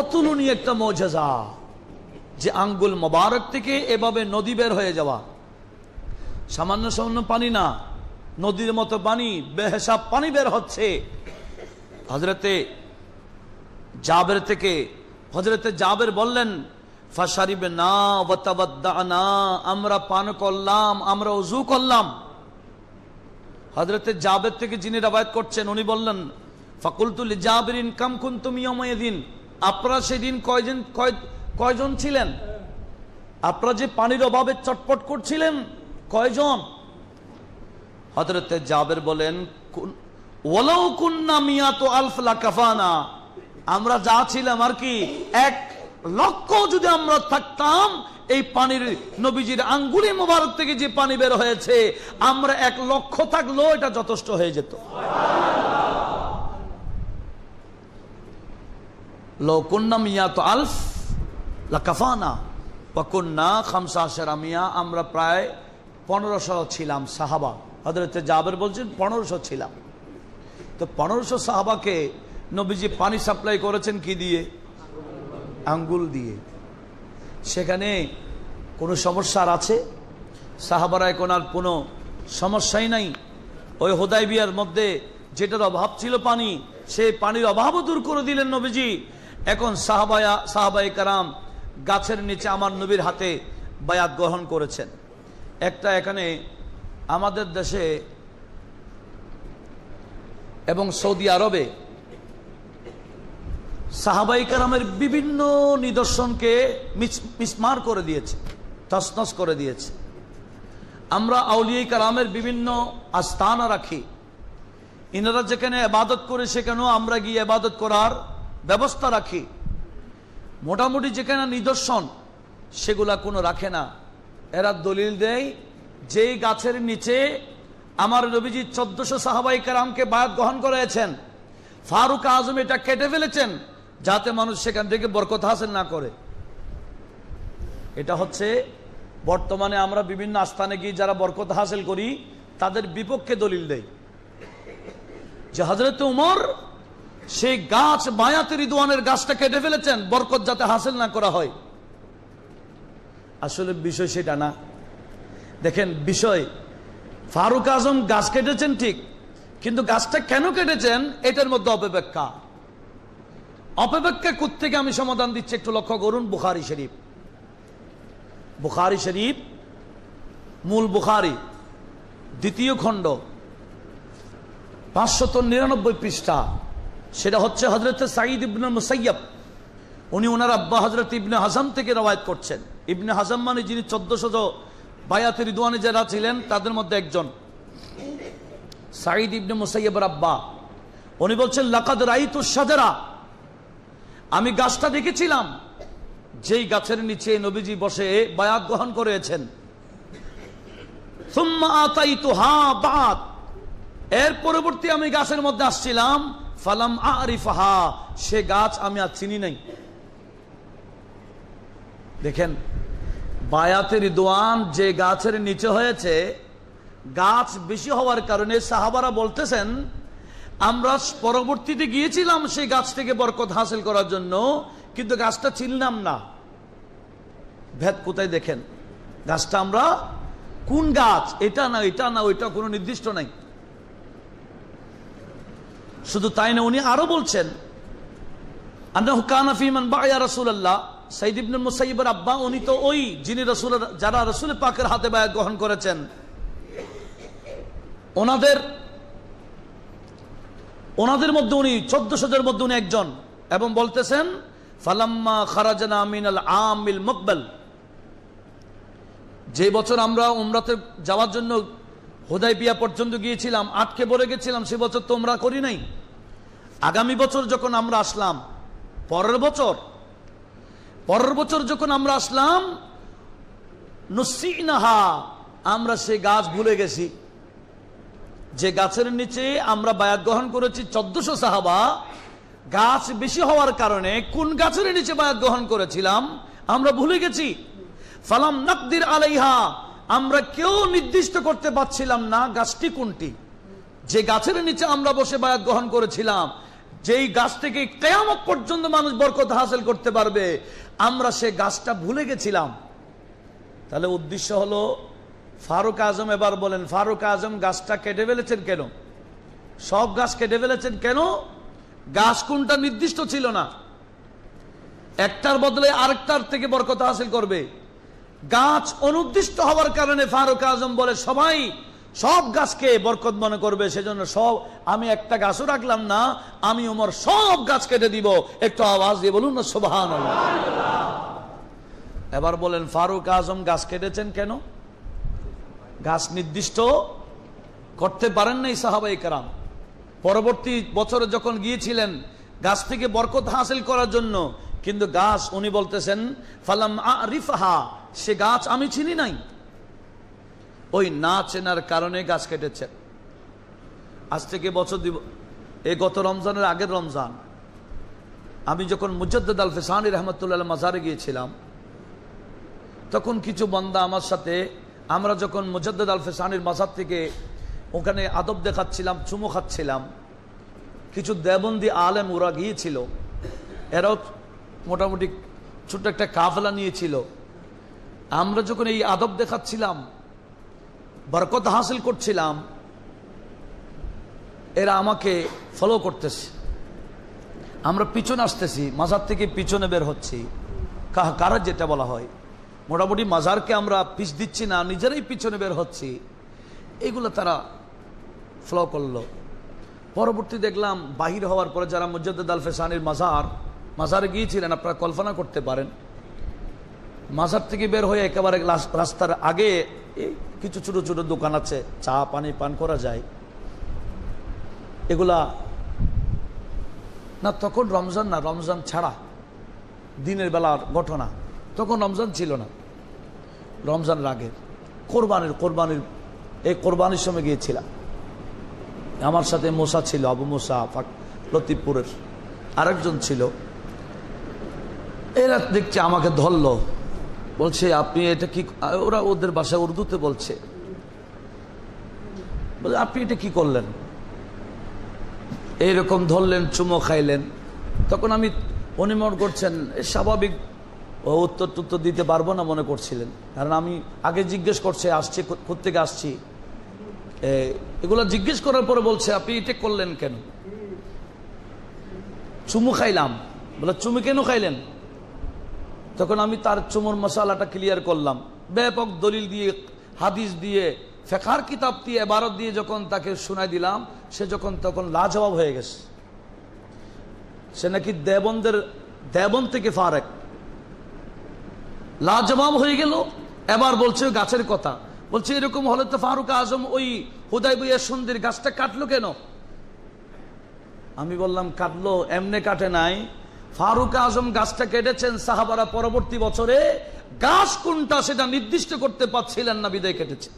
অতুলনীয় একটা মজাজা যে আঙ্গুল মোবারক থেকে এভাবে নদী বের হয়ে যাওয়া সামান্য সামান্য পানি না নদীর মতো পানি বেহেসাব পানি বের হচ্ছে হজরতে জাবের থেকে হজরতে জাবের বললেন আমরা পান করলাম আমরা করলাম থেকে যিনি করছেন উনি বললেন ফাকুলতুল আপনারা সেদিন কয়জন কয়জন ছিলেন আপনারা যে পানির অভাবে চটপট করছিলেন কয়জন হজরতে জাবের বলেন ওলাও কুন্না মিয়া তো আলফলা কাফানা আমরা যা ছিলাম আর কি এক লক্ষ্য যদি আমরা থাকতাম এই পানির নবীজির আঙ্গুলি মোবারক থেকে যে পানি বের হয়েছে আমরা এক লক্ষ থাকলো এটা যথেষ্ট হয়ে যেত আলফ লাকাফানা পকুন্না খামসা সেরামিয়া আমরা প্রায় পনেরোশো ছিলাম সাহাবা হজরত জাবের বলছেন পনেরোশো ছিলাম তো পনেরোশো সাহাবাকে নবীজি পানি সাপ্লাই করেছেন কি দিয়ে আঙ্গুল দিয়ে সেখানে কোনো সমস্যার আছে সাহাবারায় কোনার কোনো সমস্যাই নাই ওই বিয়ার মধ্যে যেটার অভাব ছিল পানি সে পানির অভাবও দূর করে দিলেন নবীজি এখন সাহাবায়া সাহাবাই কারাম গাছের নিচে আমার নবীর হাতে বায়াত গ্রহণ করেছেন একটা এখানে আমাদের দেশে এবং সৌদি আরবে সাহাবাইকারামের বিভিন্ন নিদর্শনকে মিসমার করে দিয়েছে তসনস করে দিয়েছে আমরা আউলিয়াই কালামের বিভিন্ন আস্থানা রাখি ইনারা যেখানে আবাদত করে সেখানেও আমরা গিয়ে আবাদত করার ব্যবস্থা রাখি মোটামুটি যেখানে নিদর্শন সেগুলা কোনো রাখে না এরা দলিল দেয় যেই গাছের নিচে আমার নবীজি চোদ্দশো সাহাবাই কারামকে বায়াত গ্রহণ করেছেন ফারুক আজম এটা কেটে ফেলেছেন যাতে মানুষ সেখান থেকে বরকত হাসিল না করে এটা হচ্ছে বর্তমানে আমরা বিভিন্ন আস্থানে গিয়ে যারা বরকত হাসিল করি তাদের বিপক্ষে দলিল দেয় যে হজরত উমর সেই গাছ মায়াতে রিদুয়ানের গাছটা কেটে ফেলেছেন বরকত যাতে হাসিল না করা হয় আসলে বিষয় সেটা না দেখেন বিষয় ফারুক আজম গাছ কেটেছেন ঠিক কিন্তু গাছটা কেন কেটেছেন এটার মধ্যে অপব্যাখ্যা অপব্যাখ্যা থেকে আমি সমাধান দিচ্ছি একটু লক্ষ্য করুন বুখারি শরীফ বুখারি শরীফ মূল বুখারি দ্বিতীয় খণ্ড পাঁচশত নিরানব্বই পৃষ্ঠা সেটা হচ্ছে হজরত সাঈদ ইবন মুসাইয়াব উনি ওনার আব্বা হজরত ইবনে হাসান থেকে রবায়ত করছেন ইবনে হাসান মানে যিনি চোদ্দশত বায়াত রিদুয়ানে যারা ছিলেন তাদের মধ্যে একজন সাঈদ ইবনে মুসাইয়াবের আব্বা উনি বলছেন লাকাদ রাইতু সাজারা আমি গাছটা দেখেছিলাম যেই গাছের নিচে নবীজি বসে বায়াত গ্রহণ করেছেন এর পরবর্তী আমি গাছের মধ্যে আসছিলাম ফালাম আরিফাহা সে গাছ আমি আর চিনি নাই দেখেন বায়াতের দোয়ান যে গাছের নিচে হয়েছে গাছ বেশি হওয়ার কারণে সাহাবারা বলতেছেন আমরা পরবর্তীতে গিয়েছিলাম সেই গাছ থেকে বরকত হাসিল করার জন্য কিন্তু গাছটা চিনলাম না ভেদ কোথায় দেখেন গাছটা আমরা কোন গাছ এটা না এটা না ওইটা কোনো নির্দিষ্ট নাই শুধু তাই না উনি আরো বলছেন আব্বা উনি তো ওই যিনি যারা রসুল পাকের হাতে বায়াত গ্রহণ করেছেন ওনাদের ওনাদের মধ্যে উনি চোদ্দশোদের মধ্যে উনি একজন এবং বলতেছেন ফালাম্মা খারাজানা মিনাল আমিল মকবাল যে বছর আমরা উমরাতে যাওয়ার জন্য হোদাই বিয়া পর্যন্ত গিয়েছিলাম আটকে পড়ে গেছিলাম সে বছর তো আমরা করি নাই আগামী বছর যখন আমরা আসলাম পরের বছর পরের বছর যখন আমরা আসলাম নসিনাহা আমরা সে গাছ ভুলে গেছি যে গাছের নিচে আমরা বায়াত গ্রহণ করেছি চোদ্দশো সাহাবা গাছ বেশি হওয়ার কারণে কোন গাছের নিচে বায়াত গ্রহণ করেছিলাম আমরা ভুলে গেছি ফালাম নাকদির আলাইহা আমরা কেউ নির্দিষ্ট করতে পারছিলাম না গাছটি কোনটি যে গাছের নিচে আমরা বসে বায়াত গ্রহণ করেছিলাম যেই গাছ থেকে কেয়ামত পর্যন্ত মানুষ বরকত হাসিল করতে পারবে আমরা সে গাছটা ভুলে গেছিলাম তাহলে উদ্দেশ্য হলো ফারুক আজম এবার বলেন ফারুক আজম গাছটা কেটে ফেলেছেন কেন সব গাছ কেটে ফেলেছেন কেন গাছ কোনটা নির্দিষ্ট ছিল না একটার বদলে আরেকটার থেকে বরকত হাসিল করবে গাছ অনুদ্দিষ্ট হওয়ার কারণে ফারুক আজম বলে সবাই সব গাছকে বরকত মনে করবে সেজন্য সব আমি একটা গাছও রাখলাম না আমি ওমর সব গাছ কেটে দিব একটু আওয়াজ দিয়ে বলুন না এবার বলেন ফারুক আজম গাছ কেটেছেন কেন গাছ নির্দিষ্ট করতে পারেন নাই সাহাবাই কারাম পরবর্তী বছরে যখন গিয়েছিলেন গাছ থেকে বরকত হাসিল করার জন্য কিন্তু গাছ উনি বলতেছেন ফালাম আরিফাহা সে গাছ আমি চিনি নাই ওই না চেনার কারণে গাছ কেটেছেন আজ থেকে বছর দিব এই গত রমজানের আগের রমজান আমি যখন মুজদ্দ আল ফেসানি রহমতুল্লাহ মাজারে গিয়েছিলাম তখন কিছু বন্দা আমার সাথে আমরা যখন মোজাদ্দ আল ফেসানির মাজার থেকে ওখানে আদব দেখাচ্ছিলাম চুমো খাচ্ছিলাম কিছু দেবন্দি আলেম ওরা গিয়েছিল এরাও মোটামুটি ছোট্ট একটা কাফলা নিয়েছিল আমরা যখন এই আদব দেখাচ্ছিলাম বরকত হাসিল করছিলাম এরা আমাকে ফলো করতেছে আমরা পিছনে আসতেছি মাজার থেকে পিছনে বের হচ্ছি কারা যেটা বলা হয় মোটামুটি মাজারকে আমরা পিছ দিচ্ছি না নিজেরাই পিছনে বের হচ্ছি এগুলো তারা ফ্লো করলো পরবর্তী দেখলাম বাহির হওয়ার পরে যারা মুজাদ্দ আল ফেসানির মাজার মাজারে গিয়েছিলেন আপনারা কল্পনা করতে পারেন মাজার থেকে বের হয়ে একেবারে রাস্তার আগে কিছু ছোটো ছোটো দোকান আছে চা পানি পান করা যায় এগুলা না তখন রমজান না রমজান ছাড়া দিনের বেলার ঘটনা তখন রমজান ছিল না রমজান রাগে কোরবানের কোরবানির এই কোরবানির সময় গিয়েছিলাম আমার সাথে মোসা ছিল আবু মোসা ফাক লতিপুরের আরেকজন ছিল এরা দেখছে আমাকে ধরল বলছে আপনি এটা কি ওরা ওদের বাসায় উর্দুতে বলছে বলে আপনি এটা কি করলেন এইরকম ধরলেন চুমো খাইলেন তখন আমি অনিমন করছেন স্বাভাবিক ও উত্তর টুত্তর দিতে পারবো না মনে করছিলেন কারণ আমি আগে জিজ্ঞেস করছে আসছে থেকে আসছি এগুলো জিজ্ঞেস করার পরে বলছে আপনি এটা করলেন কেন চুমু খাইলাম বলে চুমু কেন খাইলেন তখন আমি তার চুমুর মশালাটা ক্লিয়ার করলাম ব্যাপক দলিল দিয়ে হাদিস দিয়ে ফেকার কিতাব দিয়ে এবারত দিয়ে যখন তাকে শোনাই দিলাম সে যখন তখন লাজবাব হয়ে গেছে সে নাকি দেবন্দের দেবন থেকে ফারেক লাজবাব হয়ে গেল এবার বলছে গাছের কথা বলছে এরকম হলে তো ফারুক আজম ওই হুদাই বইয়ের সন্ধির গাছটা কাটলো কেন আমি বললাম কাটলো এমনে কাটে নাই ফারুক আজম গাছটা কেটেছেন সাহাবারা পরবর্তী বছরে গাছ কোনটা সেটা নির্দিষ্ট করতে পারছিলেন না বিদায় কেটেছে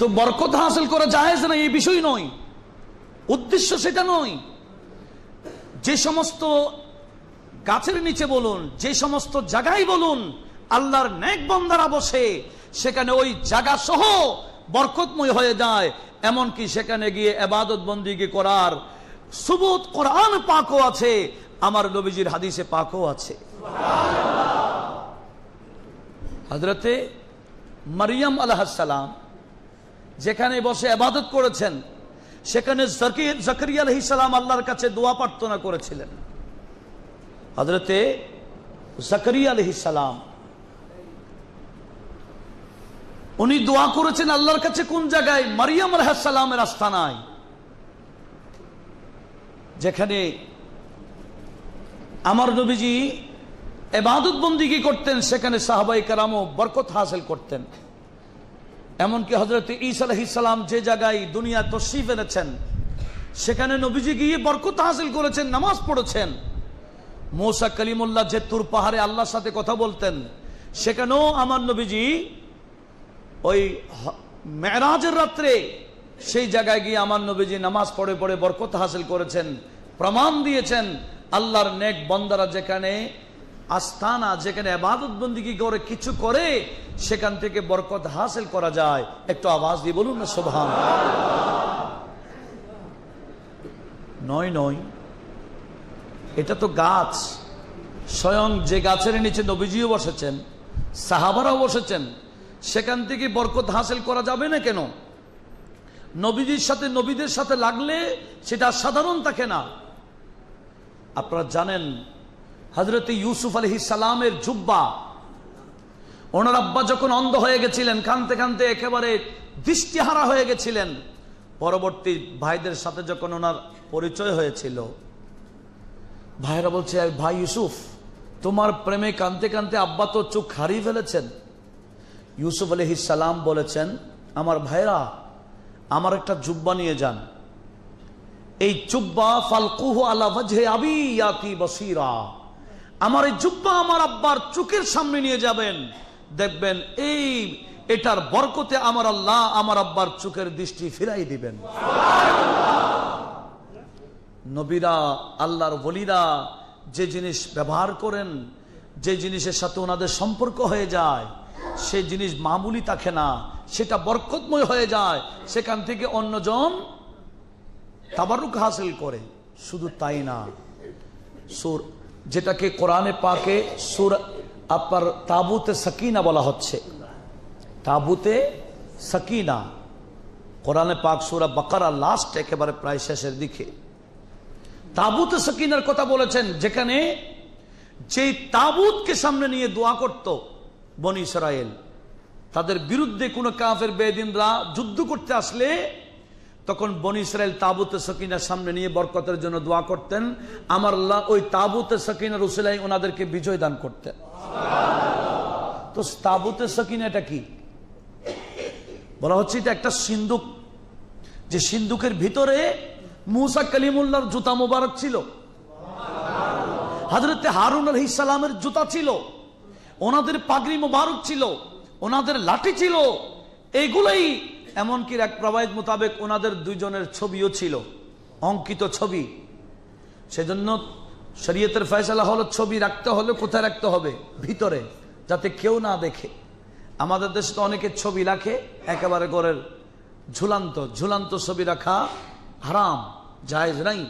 তো বরকত হাসিল করে যায় না এই বিষয় নয় উদ্দেশ্য সেটা নয় যে সমস্ত গাছের নিচে বলুন যে সমস্ত জায়গায় বলুন আল্লাহর ন্যাক বন্দারা বসে সেখানে ওই জায়গা সহ বরকতময় হয়ে যায় এমনকি সেখানে গিয়ে এবাদত বন্দিগি করার সুবুত কোরআন পাকও আছে আমার নবীজির হাদিসে পাকও আছে হজরতে মারিয়াম সালাম যেখানে বসে আবাদত করেছেন সেখানে জাকির আলহিসাল্লাম আল্লাহর কাছে দোয়া প্রার্থনা করেছিলেন হজরত জাকরিয়া আলহিসাল্লাম উনি দোয়া করেছেন আল্লাহর কাছে কোন জায়গায় মারিয়াম আলহাসালামের আস্থানায় যেখানে আমার নবীজি এবাদত বন্দিগি করতেন সেখানে সাহাবাই কারামও বরকত হাসিল করতেন এমনকি হজরত ইস আলহিসাল্লাম যে জায়গায় দুনিয়া তসিফ এনেছেন সেখানে নবীজি গিয়ে বরকত হাসিল করেছেন নামাজ পড়েছেন মৌসা কালিমুল্লাহ জেতুর পাহাড়ে আল্লাহর সাথে কথা বলতেন সেখানেও আমার নবীজি ওই মেরাজের রাত্রে সেই জায়গায় গিয়ে আমার নবীজি নামাজ পড়ে পড়ে বরকত হাসিল করেছেন প্রমাণ দিয়েছেন আল্লাহর নেক বন্দারা যেখানে আস্থানা যেখানে বন্দী করে কিছু করে সেখান থেকে বরকত হাসিল করা যায় একটু আওয়াজ দিয়ে বলুন না শোভান নয় নয় এটা তো গাছ স্বয়ং যে গাছের নিচে নবীজিও বসেছেন সাহাবারাও বসেছেন সেখান থেকে বরকত হাসিল করা যাবে না কেন নবীজির সাথে নবীদের সাথে লাগলে সেটা সাধারণ থাকে না আপনারা জানেন হজরত ইউসুফ আলহি সালামের জুব্বা ওনার আব্বা যখন অন্ধ হয়ে গেছিলেন কানতে কানতে একেবারে দৃষ্টিহারা হয়ে গেছিলেন পরবর্তী ভাইদের সাথে যখন ওনার পরিচয় হয়েছিল ভাইরা বলছে ভাই ইউসুফ তোমার প্রেমে কানতে কানতে আব্বা তো চোখ হারিয়ে ফেলেছেন ইউসুফ আলহি সালাম বলেছেন আমার ভাইরা আমার একটা জুব্বা নিয়ে যান এই জুব্বা ফালকুহ আলাভে আবি বসিরা আমার এই জুব্বা আমার আব্বার চোখের সামনে নিয়ে যাবেন দেখবেন এই এটার বরকতে আমার আল্লাহ আমার আব্বার চোখের দৃষ্টি ফিরাই দিবেন নবীরা আল্লাহর বলিরা যে জিনিস ব্যবহার করেন যে জিনিসের সাথে ওনাদের সম্পর্ক হয়ে যায় সে জিনিস মামুলি থাকে না সেটা বরকতময় হয়ে যায় সেখান থেকে অন্যজন তাবারুক হাসিল করে শুধু তাই না সুর যেটাকে কোরআনে পাকে সুর আপনার তাবুতে সাকিনা বলা হচ্ছে তাবুতে সাকিনা কোরআনে পাক সুরা বাকারা লাস্ট একেবারে প্রায় শেষের দিকে তাবুত সকিনার কথা বলেছেন যেখানে যেই তাবুতকে সামনে নিয়ে দোয়া করত বন ইসরায়েল তাদের বিরুদ্ধে কোনো কাফের বেদিনরা যুদ্ধ করতে আসলে তখন বন ইসরায়েল তাবুতে সকিনার সামনে নিয়ে বরকতের জন্য দোয়া করতেন আমার ওই তাবুতে সকিনা রুসুলাই ওনাদেরকে বিজয় দান করতেন তো তাবুতে সকিনা এটা কি বলা হচ্ছে এটা একটা সিন্ধুক যে সিন্ধুকের ভিতরে মুসা কালিমুল্লার জুতা মোবারক ছিল হাজরতে হারুন আলহি সালামের জুতা ছিল ওনাদের পাগড়ি মোবারক ছিল ওনাদের লাঠি ছিল এইগুলোই এমনকি এক প্রবাহিত মোতাবেক ওনাদের দুইজনের ছবিও ছিল অঙ্কিত ছবি সেজন্য শরীয়তের ফয়সালা হলো ছবি রাখতে হলে কোথায় রাখতে হবে ভিতরে যাতে কেউ না দেখে আমাদের দেশে তো অনেকে ছবি রাখে একেবারে গড়ের ঝুলান্ত ঝুলান্ত ছবি রাখা হারাম জায়েজ নাই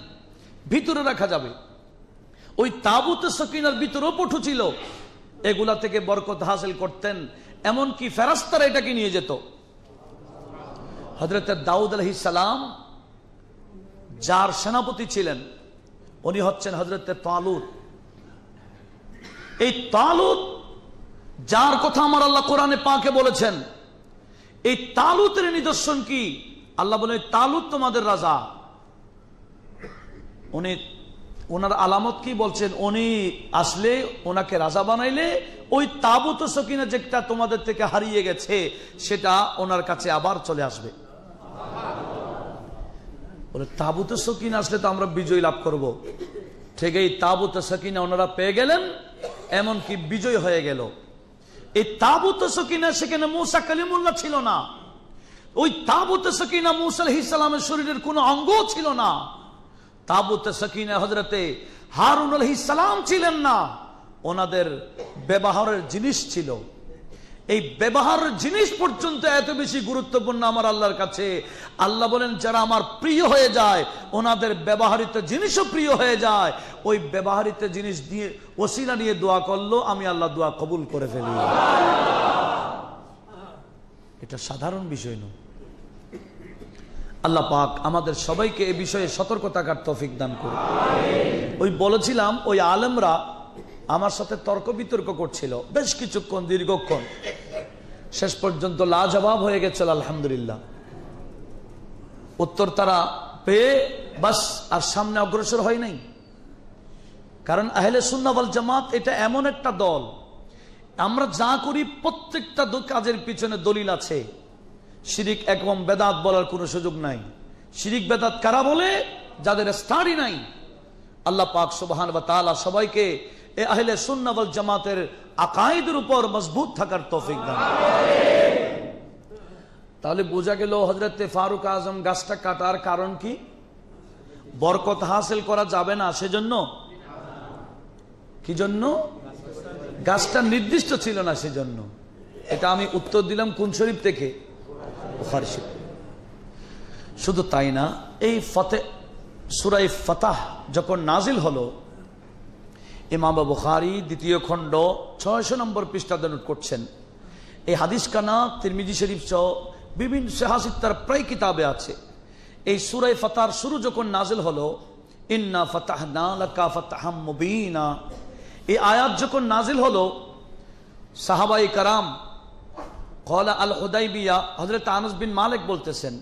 ভিতরে রাখা যাবে ওই তাবুত সকিনার ভিতরেও পঠু ছিল এগুলা থেকে বরকত হাসিল করতেন এমনকি ফেরাস্তারা এটাকে নিয়ে যেত হজরত দাউদ সালাম যার সেনাপতি ছিলেন উনি হচ্ছেন হজরত তালুদ এই তালুদ যার কথা আমার আল্লাহ কোরআনে পাকে বলেছেন এই তালুতের নিদর্শন কি আল্লাহ বলে তালুত তোমাদের রাজা উনি ওনার আলামত কি বলছেন উনি আসলে ওনাকে রাজা বানাইলে ওই তাবুত সকিনা যেটা তোমাদের থেকে হারিয়ে গেছে সেটা ওনার কাছে আবার চলে আসবে তাবুত সকিনা আসলে তো আমরা বিজয় লাভ করব। ঠিক এই তাবুত সকিনা ওনারা পেয়ে গেলেন এমনকি বিজয় হয়ে গেল এই তাবুত সকিনা সেখানে মৌসা কালিমুল্লাহ ছিল না ওই তাবুতে সকিনা মুসালহি সালামের শরীরের কোনো অঙ্গ ছিল না তাবুতে সকিনা হজরতে হারুন আলহি সালাম ছিলেন না ওনাদের ব্যবহারের জিনিস ছিল এই ব্যবহারের জিনিস পর্যন্ত এত বেশি গুরুত্বপূর্ণ আমার আল্লাহর কাছে আল্লাহ বলেন যারা আমার প্রিয় হয়ে যায় ওনাদের ব্যবহারিত জিনিসও প্রিয় হয়ে যায় ওই ব্যবহারিত জিনিস দিয়ে ওসিলা নিয়ে দোয়া করলো আমি আল্লাহ দোয়া কবুল করে ফেলি এটা সাধারণ বিষয় নয় আল্লাহ পাক আমাদের সবাইকে এ বিষয়ে সতর্ক থাকার তফিক দান করুন ওই বলেছিলাম ওই আলেমরা আমার সাথে তর্ক বিতর্ক করছিল বেশ কিছুক্ষণ দীর্ঘক্ষণ শেষ পর্যন্ত লাজবাব হয়ে গেছিল আলহামদুলিল্লাহ উত্তর তারা পেয়ে বাস আর সামনে অগ্রসর হয় নাই কারণ আহলে সুন্নাবল জামাত এটা এমন একটা দল আমরা যা করি প্রত্যেকটা কাজের পিছনে দলিল আছে শিরিক একম বেদাত বলার কোনো সুযোগ নাই শিরিক বেদাত কারা বলে যাদের স্টারই নাই আল্লাহ পাক সুবহান বা তালা সবাইকে এ আহলে সুন্নাবল জামাতের আকায়েদের উপর মজবুত থাকার তৌফিক দান তাহলে বোঝা গেল হজরত ফারুক আজম গাছটা কাটার কারণ কি বরকত হাসিল করা যাবে না সেজন্য কি জন্য গাছটা নির্দিষ্ট ছিল না সেজন্য এটা আমি উত্তর দিলাম কোন শরীফ থেকে বুখারি শরীফ শুধু তাই না এই ফতে সুরাই ফতাহ যখন নাজিল হলো ইমাম বুখারি দ্বিতীয় খণ্ড ছয়শো নম্বর পৃষ্ঠা নোট করছেন এই হাদিস কানা তিরমিজি শরীফ সহ বিভিন্ন সেহাসিত্তার প্রায় কিতাবে আছে এই সুরাই ফতার শুরু যখন নাজিল হলো ইন্না না লাকা ফতাহাম মুবিনা এই আয়াত যখন নাজিল হলো সাহাবাই কারাম কলা আল বিয়া হজরত আনুস বিন মালিক বলতেছেন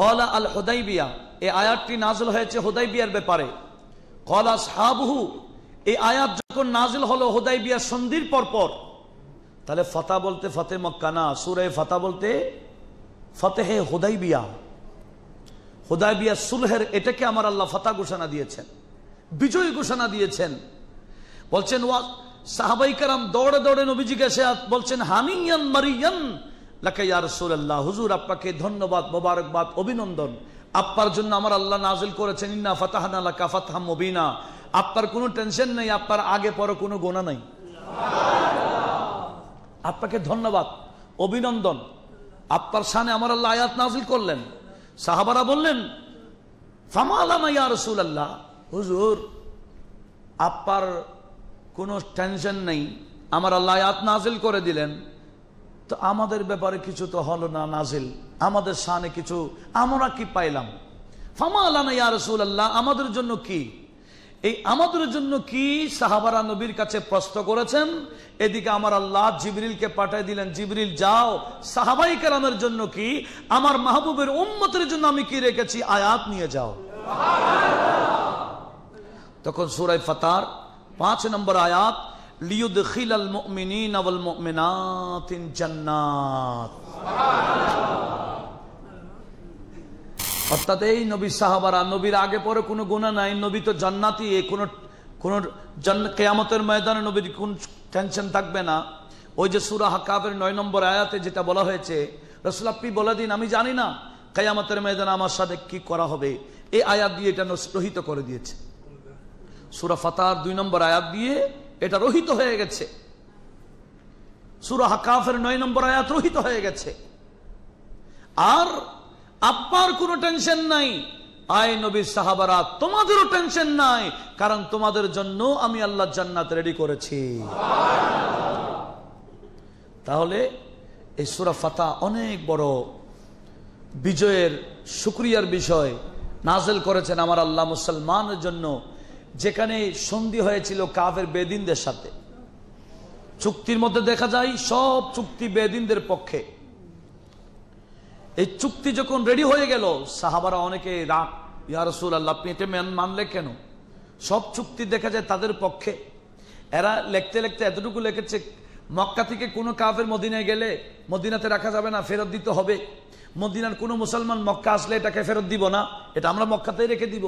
কলা আল বিয়া এই আয়াতটি নাজল হয়েছে বিয়ার ব্যাপারে কলা সাবহু এই আয়াত যখন নাজিল হলো হোদাইবিয়া সন্ধির পরপর তাহলে ফাতা বলতে ফতে মক্কানা সুরে ফাতা বলতে ফতেহে হোদাইবিয়া হোদাইবিয়া সুলহের এটাকে আমার আল্লাহ ফাতা ঘোষণা দিয়েছেন বিজয় ঘোষণা দিয়েছেন বলছেন ওয়া সাহাবাই কারাম দৌড়ে দৌড়ে নবীজিকে সে বলছেন হানিয়ান মারিয়ান লাকে ইয়ার হুজুর আপ্পাকে ধন্যবাদ মোবারকবাদ অভিনন্দন আপ্পার জন্য আমার আল্লাহ নাজিল করেছেন ইন্না ফাতাহানা লাকা ফাতহাম মবিনা আপ্পার কোনো টেনশন নেই আপ্পার আগে পরে কোনো গোনা নাই আপ্পাকে ধন্যবাদ অভিনন্দন আপ্পার সানে আমার আল্লাহ আয়াত নাজিল করলেন সাহাবারা বললেন ফামালানা ইয়া রসুল আল্লাহ হুজুর আপ্পার কোনো টেনশন নেই আমার আল্লাহ আয়াত নাজিল করে দিলেন তো আমাদের ব্যাপারে কিছু তো হলো না নাজিল আমাদের সানে কিছু আমরা কি পাইলাম ফামা আল্লাহ ইয়া রসুল আল্লাহ আমাদের জন্য কি এই আমাদের জন্য কি সাহাবারা নবীর কাছে প্রশ্ন করেছেন এদিকে আমার আল্লাহ জিবরিলকে পাঠিয়ে দিলেন জিবরিল যাও সাহাবাই কালামের জন্য কি আমার মাহবুবের উম্মতের জন্য আমি কি রেখেছি আয়াত নিয়ে যাও তখন সুরাই ফাতার পাঁচ নম্বর আয়াত অর্থাৎ এই সাহাবারা নবীর আগে পরে কোনো গুণা নাই নবী তো কোনো কেয়ামতের ময়দানে নবীর কোন টেনশন থাকবে না ওই যে সুরা হাকাবের নয় নম্বর আয়াতে যেটা বলা হয়েছে রসুলাপ্পি বলে দিন আমি জানি না কেয়ামতের ময়দানে আমার সাথে কি করা হবে এই আয়াত দিয়ে এটা রহিত করে দিয়েছে সুরা ফাতার দুই নম্বর আয়াত দিয়ে এটা রহিত হয়ে গেছে সুরা হাকাফের নয় নম্বর আয়াত রহিত হয়ে গেছে আর আপনার কোনো টেনশন নাই আয় নবীর সাহাবারা তোমাদেরও টেনশন নাই কারণ তোমাদের জন্য আমি আল্লাহ জান্নাত রেডি করেছি তাহলে এই সুরা ফাতা অনেক বড় বিজয়ের সুক্রিয়ার বিষয় নাজেল করেছেন আমার আল্লাহ মুসলমানের জন্য যেখানে সন্ধি হয়েছিল কাফের বেদিনদের সাথে চুক্তির মধ্যে দেখা যায় সব চুক্তি বেদিনদের পক্ষে এই চুক্তি যখন রেডি হয়ে গেল সাহাবারা অনেকে রাগ ইয়ারসুল আল্লাহ আপনি এটা মানলে কেন সব চুক্তি দেখা যায় তাদের পক্ষে এরা লেখতে লেখতে এতটুকু লেখেছে মক্কা থেকে কোনো কাফের মদিনায় গেলে মদিনাতে রাখা যাবে না ফেরত দিতে হবে মদিনার কোনো মুসলমান মক্কা আসলে এটাকে ফেরত দিব না এটা আমরা মক্কাতেই রেখে দিব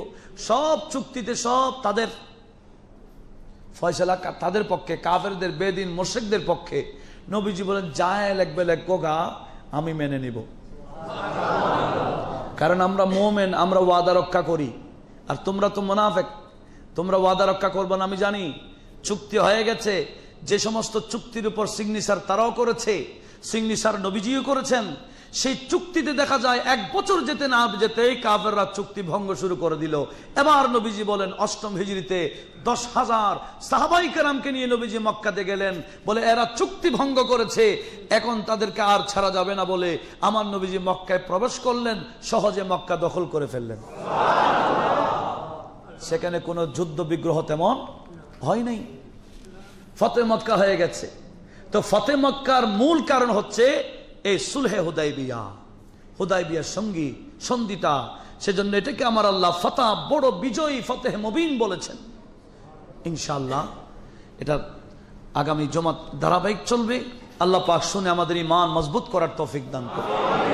সব চুক্তিতে সব তাদের ফয়সলা তাদের পক্ষে কাফেরদের বেদিন মোর্শেকদের পক্ষে নবীজি বলেন যায় লেখবে লেখোগা আমি মেনে নিব কারণ আমরা মোমেন আমরা ওয়াদা রক্ষা করি আর তোমরা তো মোনাফেক তোমরা ওয়াদা রক্ষা করবো না আমি জানি চুক্তি হয়ে গেছে যে সমস্ত চুক্তির উপর সিগনেচার তারাও করেছে সিগনেচার নবীজিও করেছেন সেই চুক্তিতে দেখা যায় এক বছর যেতে না যেতেই কাফেররা চুক্তি ভঙ্গ শুরু করে দিল এবার নবীজি বলেন অষ্টম হিজড়িতে দশ হাজার সাহাবাই কারামকে নিয়ে নবীজি মক্কাতে গেলেন বলে এরা চুক্তি ভঙ্গ করেছে এখন তাদেরকে আর ছাড়া যাবে না বলে আমার নবীজি মক্কায় প্রবেশ করলেন সহজে মক্কা দখল করে ফেললেন সেখানে কোনো যুদ্ধ বিগ্রহ তেমন হয় নাই ফতে মক্কা হয়ে গেছে তো ফতে মক্কার মূল কারণ হচ্ছে এই সুলহে হুদাই বিয়া হুদাই বিয়ার সঙ্গী সন্দিতা সেজন্য এটাকে আমার আল্লাহ ফতা বড় বিজয়ী ফতেহ মবিন বলেছেন ইনশাল্লাহ এটা আগামী জমাত ধারাবাহিক চলবে আল্লাহ পাক শুনে আমাদের ইমান মজবুত করার তৌফিক দান করবে